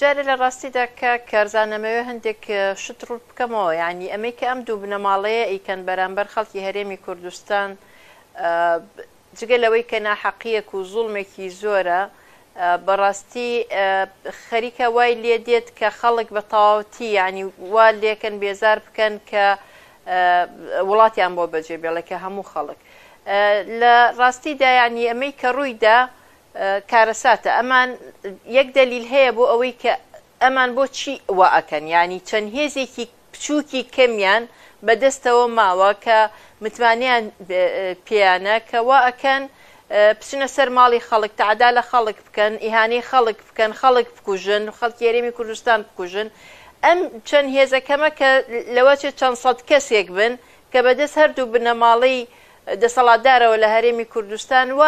جارێ لە ڕاستیدا کە کارزانەمەوە هەندێک شتر بکەمەوە ینی ئەمەی کە ئەم دوو بنەماڵەیە ئیکەن بەرامبەر خەڵکی هەرێمی کوردستان جگە لەوەی کە ناحەقیەک و زوڵمێکی زۆرە بەڕاستی خەریکە وای لێ دێت کە خەڵک بە تەواوتی ینی وا لێکن بێزار بکەن کە وڵاتیان بۆ بەجێبێڵەکە هەموو خەڵک لە ڕاستیدا ینی ئەمەی کە ڕوویدا کارەساتە ئەمان یەک دەلیل هەیە بۆ ئەوەی کە ئەمان بۆچی وەکەن ینی چەند هێزێکی بچووکی کەمیان بەدەستەوە ماوە کە متمانیان پیانە کەوا ئەەکەن پسنە سەر ماڵی خەڵک تعدا لە خەڵک بکەن ئیهانی خەڵک بکەن خەڵک بکوژن خەڵکی یاریمی کوردستان بکوژن ئەم چەند هێزەکەمە کە لەوە چەند سەد کەسێک بن کە بەدەست هەردوو بنەماڵی دەسەڵاتدارەوە لە هەرێمی کوردستان و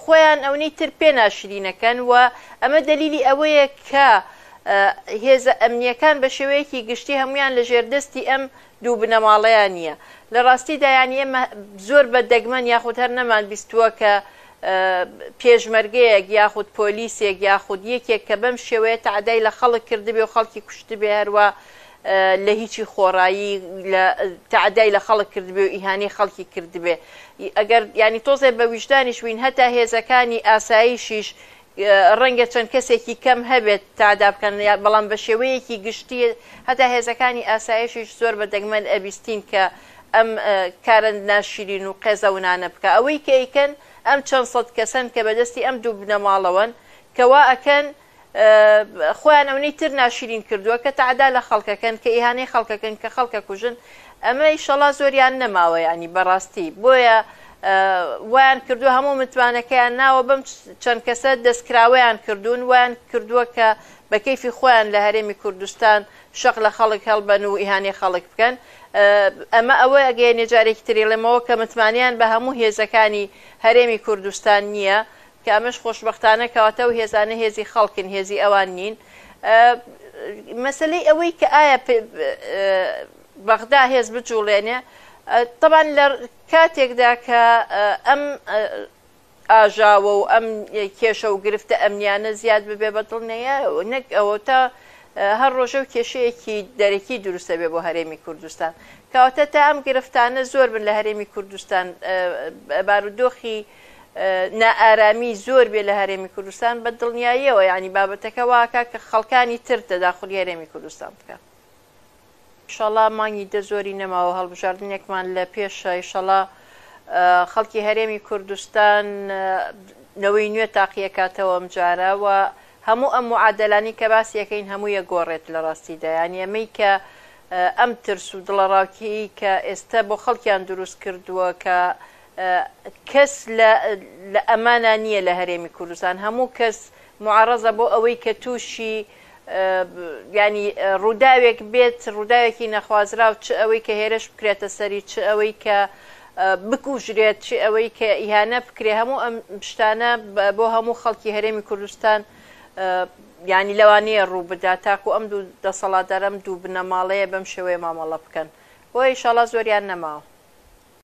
خۆیان ئەونەی تر پێناشرینەکەن و ئەمە دلیلی ئەوەیە کە هێزە ئەمنیەکان بە شێوەیەکی گشتی هەمویان لە ژێردەستی ئەم دوو بنەماڵەیان نییە لە ڕاستی دایانی ئێمە زۆر بە دەگمەن یاخود هەر نەمان بیستووە کە پێشمەرگەیەک یاخود پۆلیسێک یاخود یەکێک کە بەم شێوەیە تعدای لە خەڵک کردبێ و خەڵکی کوشتبێ هەروە لە هیچی خۆڕایی تعدای لە خەڵک کردبێ و ئیهانی خەڵکی کردبێ ئەگەر ینی تۆزێ بە ویژدانیش وین هەتا هێزەکانی ئاساییشیش ڕەنگە چەند کەسێکی کەم هەبێت تادا بکەن بەڵام بە شێوەیەکی گشتی هەتا هێزەکانی ئاسایشیش زۆر بە دەگمەن ئەبیستین کە ئەم کارند ناشرین و قێزە ونانە بکە ئەوەی کەیکەن ئەم چەند سەد کەسەن کە بەدەستی ئەم دوو بنەماڵەوەن کەوا ئەکەن خۆیان ئەمەی تر ناشرین کردووە کە تعدا لە خەڵکەکەن کە ئیهانەی خەڵکەکەن کە خەڵکە کوژن ئەمە شەڵا زۆریان نەماوە ینی بەڕاستی بۆیە ویان کردو هەموو متوانەکەیان ناوە بم چەند کەسە دەستکراوەیان کردوون ویان کردووە کە بە کەیفی خۆیان لە هەرێمی کوردستان شەق لە خەڵک هەڵبەن و ئیهانی خەڵک بکەن ئەمە ئەوە ئەگەی نێجارێکی تریڵێمەوە کە متمانیان بە هەموو هێزەکانی هەرێمی کوردستان نییە. کە ئەمەش خۆشببختانە کەواتە و هێزانە هێزی خەڵکن هێزی ئەوان نین مەسلەی ئەوەی کە ئایا بەغدا هێز بجوڵێنێ طبعاان لە کاتێکدا کە ئەم ئاژاوە و ئەم کێشە و گرفتە ئەمنیانە زیاد ببێ بەتڵنەیە نەک ئەوە تا هەر ڕۆژە و کێشەیەکی دەرەکی دروستە بێ بۆ هەرێمی کوردستان کەواتە تا ئەم گرفتانە زۆر بن لە هەرێمی کوردستان بارودۆخی نائارامی زۆر بێ لە هەرێمی کوردستان بە دڵنیاییەوە ینی بابەتەکە واکە کە خەڵکانی تر تەداخلی هەرێمی کوردستان بکە. شڵا مانگی دە زۆری نەماوە هەڵبژاردنێکمان لە پێشە شڵا خەڵکی هەرێمی کوردستان نەوەی نوێ تاقیەکاتەوە ئەمجارەوە هەموو ئەم عادلانی کە باسیەکەین هەموویە گۆڕێت لە ڕاستیدایان ئەمەی کە ئەم ترس و دڵە ڕاوکی کە ئێستا بۆ خەڵکیان دروست کردووە کە کەس لە ئەمانە نییە لە هەرێمی کوردستان هەموو کەس معرەزە بۆ ئەوەی کە تووشی ینی ڕووداوێک بێت ڕووداوێکی نەخوازرا و چ ئەوەی کە هێرش بکرێتە سەری چ ئەوەی کە بکوژرێت چ ئەوەی کە ئیهانە بکرێ هەموو ئەم شتانە بۆ هەموو خەڵکی هەرێمی کوردستان ینی لەوانەیە ڕوو بدا تاکو ئەم دوو دەسەڵاتدارم دوو بنەماڵەیە بەم شێوەیە مامەڵە بکەن بۆ ئیشاڵا زۆریان نەماوە